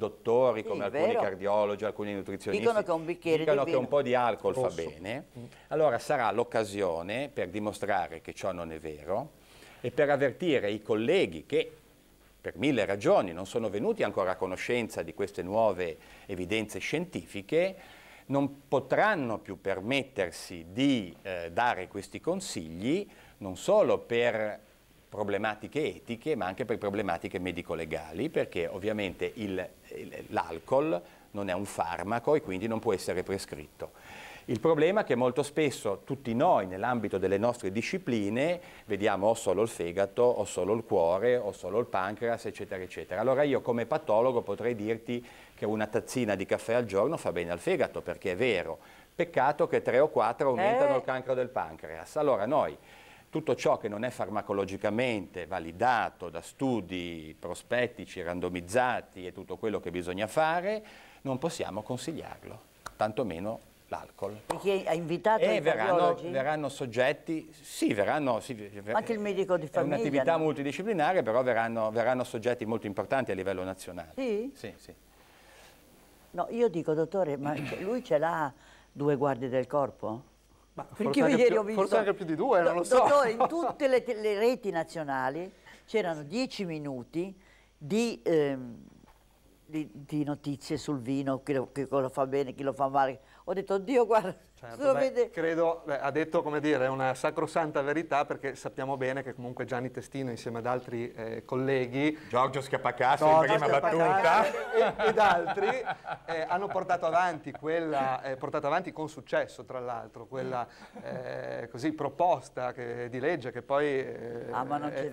dottori come sì, alcuni vero. cardiologi, alcuni nutrizionisti dicono che un, dicono che un po' di alcol Posso. fa bene, allora sarà l'occasione per dimostrare che ciò non è vero e per avvertire i colleghi che per mille ragioni non sono venuti ancora a conoscenza di queste nuove evidenze scientifiche, non potranno più permettersi di eh, dare questi consigli non solo per problematiche etiche ma anche per problematiche medico-legali perché ovviamente il l'alcol non è un farmaco e quindi non può essere prescritto. Il problema è che molto spesso tutti noi nell'ambito delle nostre discipline vediamo o solo il fegato, o solo il cuore, o solo il pancreas, eccetera, eccetera. Allora io come patologo potrei dirti che una tazzina di caffè al giorno fa bene al fegato, perché è vero. Peccato che tre o quattro aumentano eh. il cancro del pancreas. Allora noi tutto ciò che non è farmacologicamente validato da studi prospettici, randomizzati e tutto quello che bisogna fare, non possiamo consigliarlo, tantomeno l'alcol. Perché ha invitato e i verranno, verranno soggetti, sì, verranno... Sì, ver Anche il medico di famiglia. È un'attività no? multidisciplinare, però verranno, verranno, soggetti molto importanti a livello nazionale. Sì? Sì, sì. No, io dico, dottore, ma lui ce l'ha due guardie del corpo? Ma Perché io ieri più, ho visto... Forse anche più di due, non lo so. Dottore, in tutte le, le reti nazionali c'erano dieci minuti di, ehm, di, di, notizie sul vino, chi lo, chi lo fa bene, chi lo fa male, ho detto, oddio guarda, certo, beh, credo, beh, ha detto come dire, una sacrosanta verità perché sappiamo bene che comunque Gianni Testino insieme ad altri eh, colleghi, Giorgio Schiappacassi in prima battuta e, ed altri eh, hanno portato avanti quella, eh, portato avanti con successo tra l'altro, quella eh, così proposta che, di legge che poi eh, ah, è,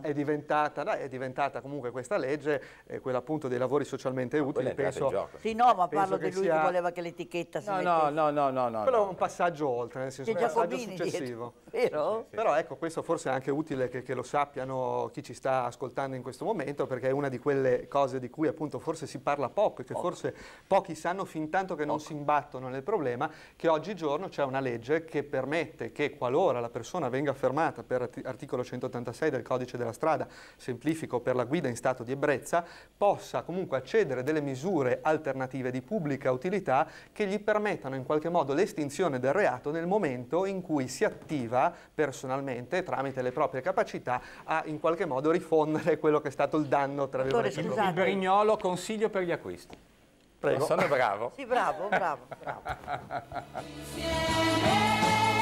è, diventata, no, è, diventata, comunque questa legge, eh, quella appunto dei lavori socialmente utili, penso, sì, no, ma parlo di lui sia... che voleva che l'etichetta no, no, no, no, no, no. Quello è un passaggio oltre, nel senso che un passaggio successivo. Vero? Però ecco, questo forse è anche utile che lo sappiano chi ci sta ascoltando in questo momento, perché è una di quelle cose di cui appunto forse si parla poco e che forse pochi sanno fin tanto che non si imbattono nel problema, che oggigiorno c'è una legge che permette che qualora la persona venga fermata per articolo 186 del codice della strada, semplifico per la guida in stato di ebbrezza, possa comunque accedere delle misure alternative di pubblica utilità che gli permettono permettano in qualche modo l'estinzione del reato nel momento in cui si attiva personalmente, tramite le proprie capacità, a in qualche modo rifondere quello che è stato il danno, tra virgolette. Scusate. Il Brignolo, consiglio per gli acquisti. Prego. Sono bravo. Sì, bravo, bravo, bravo.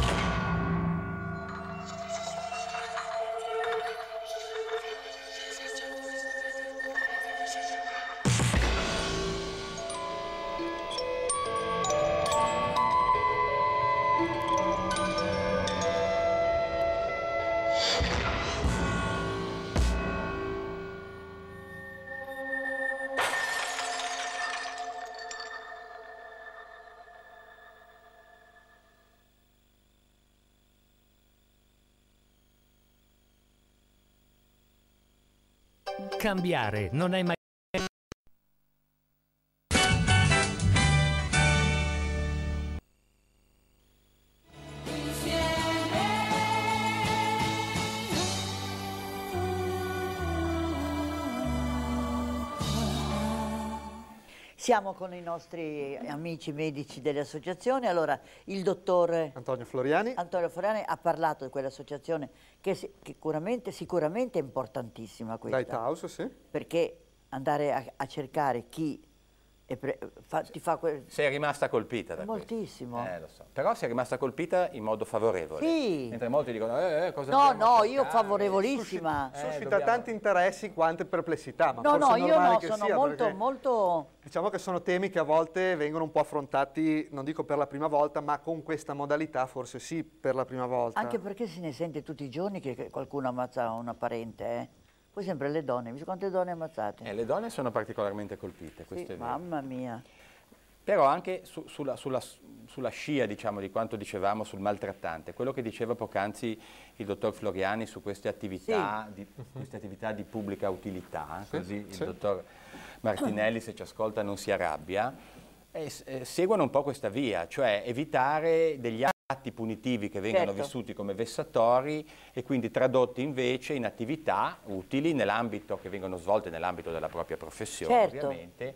Thank you. Cambiare non è mai Siamo con i nostri amici medici delle associazioni, allora il dottore Antonio Floriani, Antonio Floriani ha parlato di quell'associazione che, sicuramente, sicuramente, è importantissima questa. Lighthouse, sì. Perché andare a, a cercare chi Fa, fa sei rimasta colpita da Moltissimo. Eh, so. Però sei rimasta colpita in modo favorevole. Sì. Mentre molti dicono, eh, eh cosa No, no, io favorevolissima. Eh, suscita, eh, suscita dobbiamo... tanti interessi quante perplessità, ma No, no, io no, sono sia, molto, molto... Diciamo che sono temi che a volte vengono un po' affrontati, non dico per la prima volta, ma con questa modalità forse sì per la prima volta. Anche perché se ne sente tutti i giorni che qualcuno ammazza una parente, eh. Poi sempre le donne, mi quante donne ammazzate. Eh, le donne sono particolarmente colpite, questo sì, è vero. Mamma mia. Però anche su, sulla, sulla, sulla, scia diciamo, di quanto dicevamo sul maltrattante, quello che diceva poc'anzi il dottor Floriani su queste attività, sì. di, queste attività di, pubblica utilità, sì, eh, così sì. il dottor Martinelli se ci ascolta non si arrabbia, eh, eh, seguono un po' questa via, cioè evitare degli altri atti punitivi che vengano certo. vissuti come vessatori e quindi tradotti invece in attività utili nell'ambito che vengono svolte nell'ambito della propria professione certo. ovviamente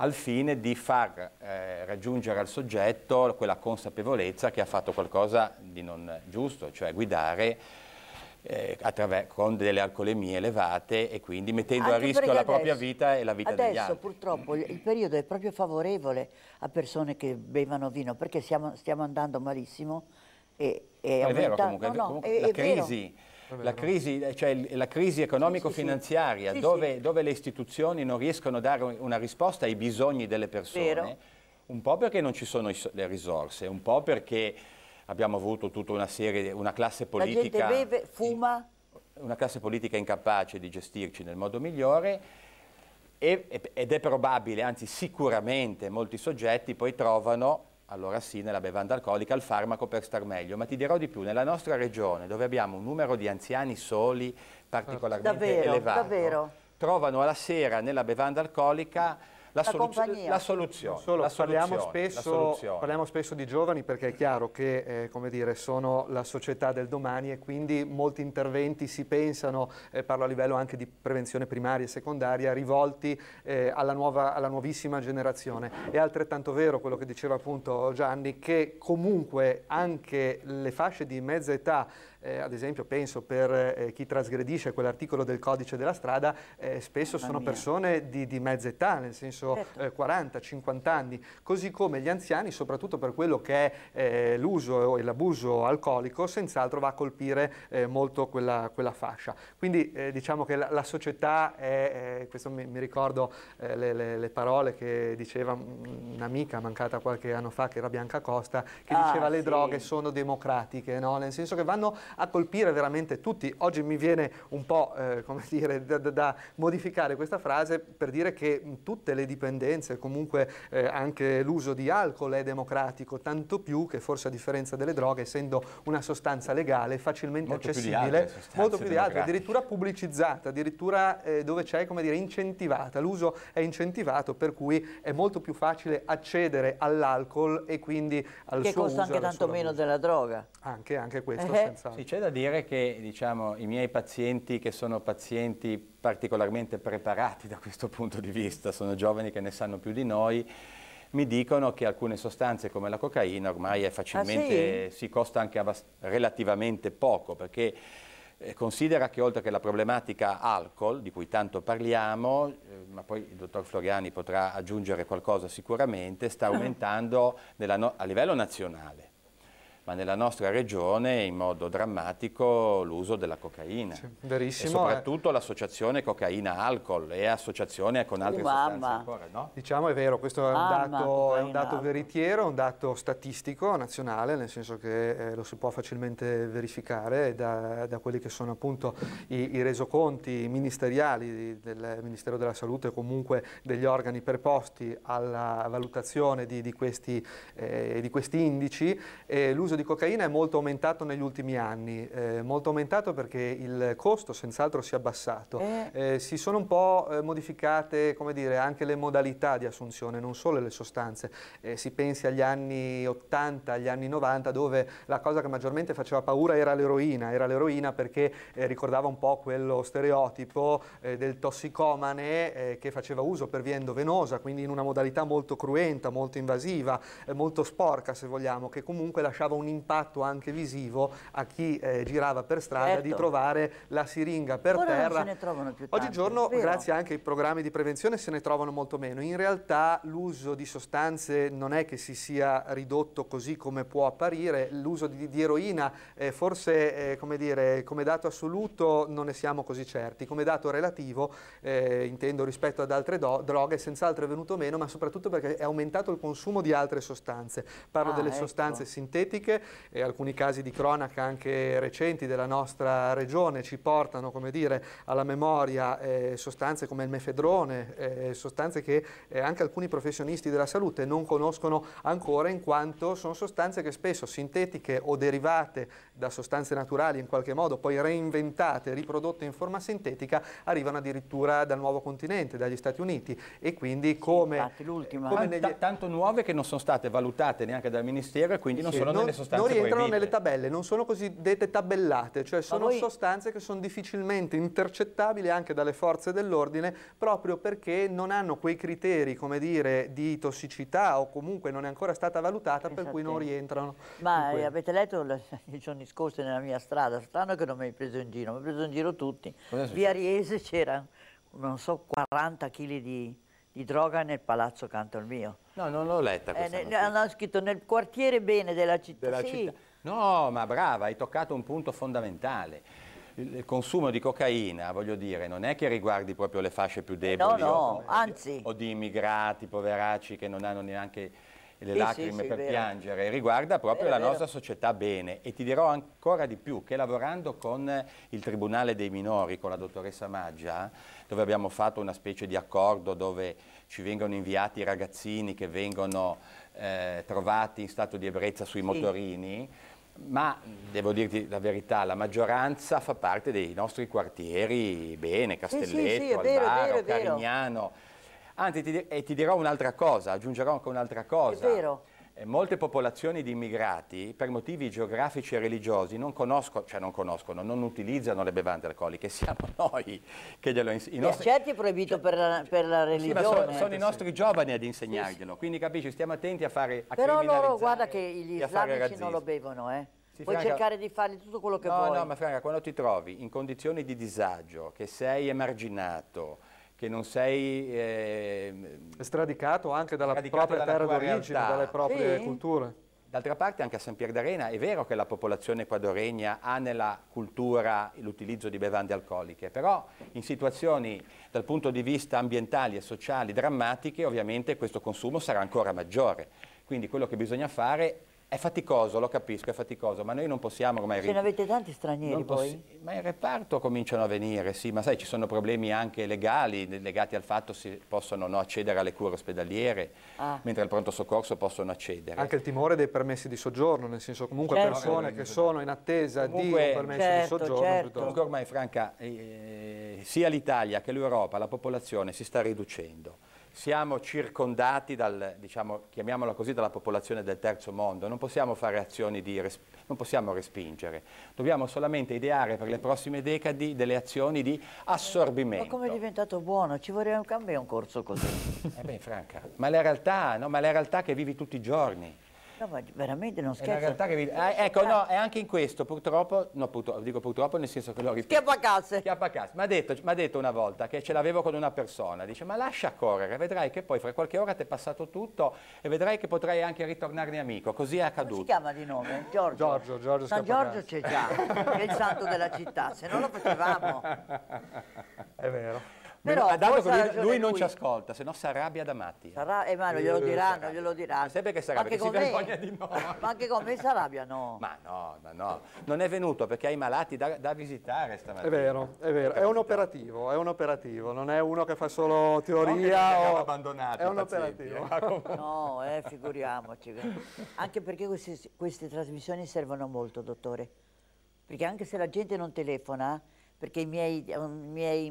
al fine di far eh, raggiungere al soggetto quella consapevolezza che ha fatto qualcosa di non giusto, cioè guidare eh, con delle alcolemie elevate e quindi mettendo Anche a rischio la propria vita e la vita degli altri. Adesso purtroppo il periodo è proprio favorevole a persone che bevano vino perché siamo, stiamo andando malissimo e, e aumenta... è vero comunque, no, no, comunque è, la è crisi... Vero. La crisi, eh, cioè la crisi economico-finanziaria, sì, sì, sì. dove, dove, le istituzioni non riescono a dare una risposta ai bisogni delle persone, Vero. un po' perché non ci sono le risorse, un po' perché abbiamo avuto tutta una serie, una classe politica... La gente beve, fuma? Una classe politica incapace di gestirci nel modo migliore ed è probabile, anzi sicuramente, molti soggetti poi trovano, allora sì, nella bevanda alcolica il farmaco per star meglio, ma ti dirò di più, nella nostra regione dove abbiamo un numero di anziani soli particolarmente davvero, elevato, davvero. trovano alla sera nella bevanda alcolica la, la, compagnia. La soluzione. Solo, la soluzione, parliamo, spesso, la soluzione. parliamo, spesso, di giovani perché è chiaro che eh, come dire, sono la società del domani e quindi molti interventi si pensano, eh, parlo a livello anche di prevenzione primaria e secondaria, rivolti eh, alla, nuova, alla nuovissima generazione. È altrettanto vero quello che diceva appunto Gianni che comunque anche le fasce di mezza età eh, ad esempio penso per eh, chi trasgredisce quell'articolo del codice della strada, eh, spesso Mamma sono mia. persone di, di, mezza età, nel senso certo. 40-50 eh, anni, così come gli anziani, soprattutto per quello che è eh, l'uso e l'abuso alcolico, senz'altro va a colpire eh, molto quella, quella, fascia. Quindi diciamo che la, la società è, questo mi, mi ricordo le, le, le, parole che diceva un'amica mancata qualche anno fa, che era Bianca Costa, che ah, diceva sì. le droghe sono democratiche, no? nel senso che vanno a colpire veramente tutti. Oggi mi viene un po' eh, come dire, da, da, modificare questa frase per dire che tutte le dipendenze, comunque eh, anche l'uso di alcol è democratico, tanto più che forse a differenza delle droghe, essendo una sostanza legale facilmente molto accessibile, più molto più di altre, addirittura pubblicizzata, addirittura eh, dove c'è come dire incentivata, l'uso è incentivato per cui è molto più facile accedere all'alcol e quindi al che suo uso. Che costa anche tanto meno della droga. Anche, anche questo, eh, senza, sì, c'è da dire che diciamo, i miei pazienti, che sono pazienti particolarmente preparati da questo punto di vista, sono giovani che ne sanno più di noi, mi dicono che alcune sostanze come la cocaina ormai è facilmente, ah, sì? si costa anche relativamente poco, perché eh, considera che oltre che la problematica alcol, di cui tanto parliamo, eh, ma poi il dottor Floriani potrà aggiungere qualcosa sicuramente, sta ah. aumentando no a livello nazionale ma nella nostra regione in modo drammatico l'uso della cocaina. Sì, verissimo. E eh. soprattutto eh. l'associazione cocaina-alcol e associazione con altre Mamma. sostanze ancora, no? Diciamo è vero, questo è un, Mamma, dato, è un dato, veritiero, un dato statistico nazionale, nel senso che eh, lo si può facilmente verificare da, da quelli che sono appunto i, i resoconti ministeriali del Ministero della Salute o comunque degli organi preposti alla valutazione di, di, questi, eh, di questi, indici. l'uso di cocaina è molto aumentato negli ultimi anni, eh, molto aumentato perché il costo senz'altro si è abbassato. Eh. Eh, si sono un po' eh, modificate come dire, anche le modalità di assunzione, non solo le sostanze. Eh, si pensi agli anni 80, agli anni 90, dove la cosa che maggiormente faceva paura era l'eroina, era l'eroina perché eh, ricordava un po' quello stereotipo del tossicomane che faceva uso per via endovenosa, quindi in una modalità molto cruenta, molto invasiva, molto sporca se vogliamo, che comunque lasciava un impatto anche visivo a chi eh, girava per strada certo. di trovare la siringa per Ora terra. Oggigiorno, grazie anche ai programmi di prevenzione, se ne trovano molto meno. In realtà l'uso di sostanze non è che si sia ridotto così come può apparire, l'uso di, di, eroina eh, forse eh, come, dire, come dato assoluto non ne siamo così certi, come dato relativo eh, intendo rispetto ad altre droghe senz'altro è venuto meno, ma soprattutto perché è aumentato il consumo di altre sostanze. Parlo ah, delle ecco. sostanze sintetiche politiche e alcuni casi di cronaca anche recenti della nostra regione ci portano dire, alla memoria eh, sostanze come il mefedrone, eh, sostanze che eh, anche alcuni professionisti della salute non conoscono ancora in quanto sono sostanze che spesso sintetiche o derivate da sostanze naturali in qualche modo, poi reinventate, riprodotte in forma sintetica, arrivano addirittura dal nuovo continente, dagli Stati Uniti e quindi come... Infatti l'ultima. Eh, negli... Tanto nuove che non sono state valutate neanche dal Ministero e quindi non sì, sono non nelle sostanze non rientrano proibite. nelle tabelle, non sono cosiddette tabellate, cioè sono voi... sostanze che sono difficilmente intercettabili anche dalle forze dell'ordine proprio perché non hanno quei criteri, come dire, di tossicità o comunque non è ancora stata valutata per cui non esatto. rientrano. Ma eh, avete letto i giorni scorsi nella mia strada, strano che non mi hai preso in giro, mi hai preso in giro tutti. Via Riese c'era non so 40 kg di di droga nel palazzo accanto al mio. No, non l'ho letta eh, questa eh, Hanno scritto nel quartiere bene della città. Della sì. città. No, ma brava, hai toccato un punto fondamentale. Il consumo di cocaina, voglio dire, non è che riguardi proprio le fasce più deboli eh no, no, o, anzi. o di immigrati, poveracci che non hanno neanche le sì, lacrime sì, per piangere, riguarda proprio vero, la vero. nostra società bene e ti dirò ancora di più che lavorando con il Tribunale dei Minori, con la dottoressa Maggia, dove abbiamo fatto una specie di accordo dove ci vengono inviati i ragazzini che vengono eh, trovati in stato di ebbrezza sui sì. motorini, ma devo dirti la verità, la maggioranza fa parte dei nostri quartieri, bene, Castelletto, sì, sì, sì vero, Alvaro, Carignano, Anzi, ti, e ti dirò un'altra cosa, aggiungerò anche un'altra cosa. È vero. Eh, molte popolazioni di immigrati, per motivi geografici e religiosi, non conoscono, cioè non conoscono, non utilizzano le bevande alcoliche, siamo noi che glielo insegniamo. Eh, nostri... Certo è proibito cioè, per, la, per, la, religione. Sì, sono, sono i nostri giovani ad insegnarglielo, quindi capisci, stiamo attenti a fare a Però loro, guarda che gli islamici non lo bevono, eh. Sì, Puoi Franca, cercare di fargli tutto quello che no, vuoi. No, no, ma Franca, quando ti trovi in condizioni di disagio, che sei emarginato, che non sei... Eh, Stradicato anche dalla stradicato propria dalla terra d'origine, dalle proprie sì. culture. D'altra parte anche a San Pier d'Arena è vero che la popolazione equadoregna ha nella cultura l'utilizzo di bevande alcoliche, però in situazioni dal punto di vista ambientali e sociali drammatiche ovviamente questo consumo sarà ancora maggiore. Quindi quello che bisogna fare è faticoso, lo capisco, è faticoso, ma noi non possiamo ormai... Ce ne avete tanti stranieri poi? Ma in reparto cominciano a venire, sì, ma sai, ci sono problemi anche legali legati al fatto se possono no, accedere alle cure ospedaliere, ah. mentre al pronto soccorso possono accedere. Anche il timore dei permessi di soggiorno, nel senso comunque certo. persone che certo. sono in attesa comunque, di un permesso certo, di soggiorno. Certo. Piuttosto. Comunque ormai, Franca, eh, sia l'Italia che l'Europa, la popolazione si sta riducendo siamo circondati dal, diciamo, chiamiamola così, dalla popolazione del terzo mondo, non possiamo fare azioni di, non possiamo respingere, dobbiamo solamente ideare per le prossime decadi delle azioni di assorbimento. Ma come è diventato buono? Ci vorrebbe un cambio un corso così. eh beh, Franca, ma la realtà, no? ma la realtà che vivi tutti i giorni. No, ma veramente non scherzo. Vi... Eh, ecco, no, è anche in questo, purtroppo, no, purtroppo, dico purtroppo nel senso che lo l'ho ripetuto. Schiappacazze. Schiappacazze. Mi ha detto, detto, una volta che ce l'avevo con una persona, dice, ma lascia correre, vedrai che poi fra qualche ora ti è passato tutto e vedrai che potrai anche ritornarne amico. Così è accaduto. Come si chiama di nome? Giorgio. Giorgio, Giorgio San Giorgio c'è già, che è il santo della città, se no lo facevamo. È vero. Però lui, lui, non ci ascolta, se no si arrabbia da matti. Eh. Sarà, eh, ma glielo diranno, glielo diranno. Sempre che si arrabbia, che si vergogna di noi. ma anche con me si arrabbia, no. Ma no, ma no. Non è venuto perché hai i malati da, da, visitare stamattina. È vero, è vero. È un operativo, è un operativo. Non è uno che fa solo teoria no, o... abbandonato. È un operativo. Eh, no, eh, figuriamoci. Anche perché queste, queste trasmissioni servono molto, dottore. Perché anche se la gente non telefona, perché i miei, i miei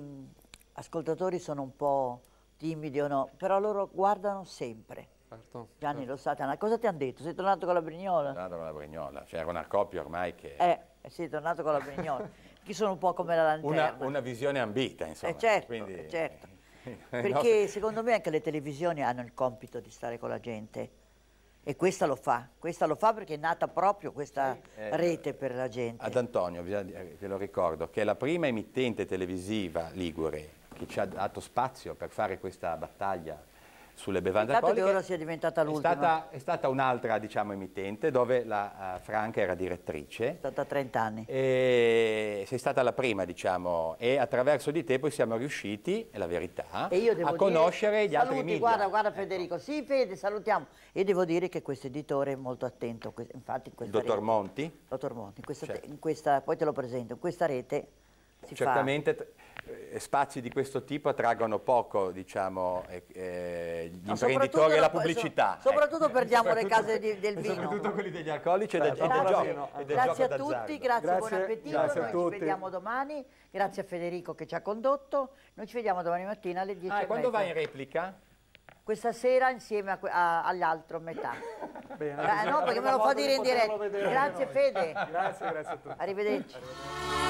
ascoltatori sono un po' timidi o no, però loro guardano sempre. Certo. Gianni certo. Rossatana, cosa ti hanno detto? Sei tornato con la Brignola? Sono tornato con la Brignola, c'era cioè, una coppia ormai che... Eh, eh, sei tornato con la Brignola, che sono un po' come la lanterna. Una, una visione ambita, insomma. Eh certo, Quindi... eh certo. Perché secondo me anche le televisioni hanno il compito di stare con la gente e questa lo fa, questa lo fa perché è nata proprio questa eh, rete per la gente. Ad Antonio, te lo ricordo, che è la prima emittente televisiva ligure che ci ha dato spazio per fare questa battaglia sulle bevande Intanto alcoliche. che ora sia diventata l'ultima. È stata, stata un'altra diciamo, emittente dove la uh, eh, Franca era direttrice. È stata 30 anni. E sei stata la prima, diciamo, e attraverso di te poi siamo riusciti, è la verità, a conoscere dire, gli saluti, altri media. Guarda, guarda ecco. Federico, ecco. sì Fede, salutiamo. E devo dire che questo editore è molto attento, infatti in questa Dottor rete, Monti? Dottor Monti, in questa, certo. in questa, poi te lo presento, in questa rete si certamente fa. Eh, spazi di questo tipo attraggono poco diciamo, eh, eh gli imprenditori e la pubblicità. So, soprattutto ecco. perdiamo soprattutto, le case di, del vino. Soprattutto quelli degli alcolici e certo, del, grazie, del gioco. Grazie, grazie a tutti, grazie, grazie, buon appetito, grazie noi ci vediamo domani, grazie a Federico che ci ha condotto, noi ci vediamo domani mattina alle 10. Ah, quando va in replica? questa sera insieme all'altro metà. Bene, eh, no, perché me lo fa dire in diretta. Grazie Fede. grazie, grazie a tutti. Arrivederci. Arrivederci.